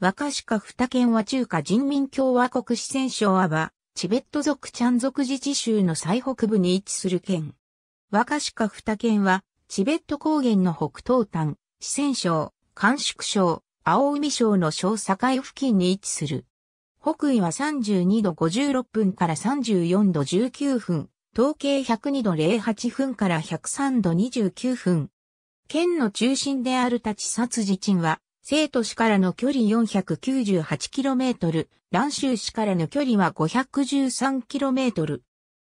若鹿二県は中華人民共和国四川省阿波、チベット族チャン族自治州の最北部に位置する県。若鹿二県は、チベット高原の北東端、四川省、甘粛省、青海省の省境付近に位置する。北緯は32度56分から34度19分、統計102度08分から103度29分。県の中心である立ち殺自は、生都市からの距離 498km、蘭州市からの距離は 513km。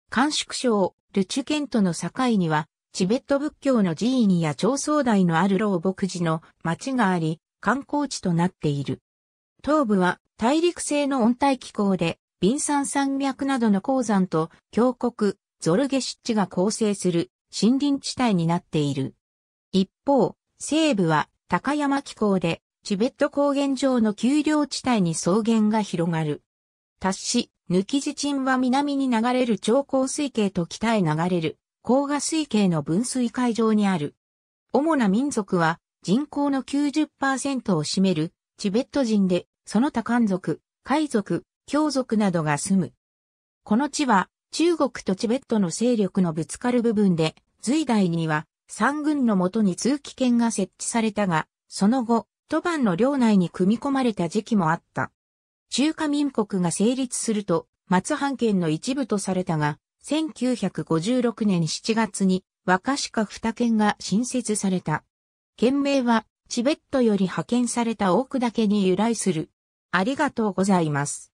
甘粛省、ルチュケントの境には、チベット仏教の寺院や長僧台のある老牧寺の町があり、観光地となっている。東部は大陸性の温帯気候で、ビンサン山脈などの鉱山と峡谷、ゾルゲ湿地が構成する森林地帯になっている。一方、西部は高山気候で、チベット高原上の丘陵地帯に草原が広がる。達し、抜き地鎮は南に流れる超高水系と北へ流れる、高河水系の分水海上にある。主な民族は、人口の90%を占める、チベット人で、その他漢族、海族、京族などが住む。この地は、中国とチベットの勢力のぶつかる部分で、隋代には、三軍のもとに通気圏が設置されたが、その後、都番の領内に組み込まれた時期もあった。中華民国が成立すると、松藩県の一部とされたが、1956年7月に若鹿二県が新設された。県名は、チベットより派遣された多くだけに由来する。ありがとうございます。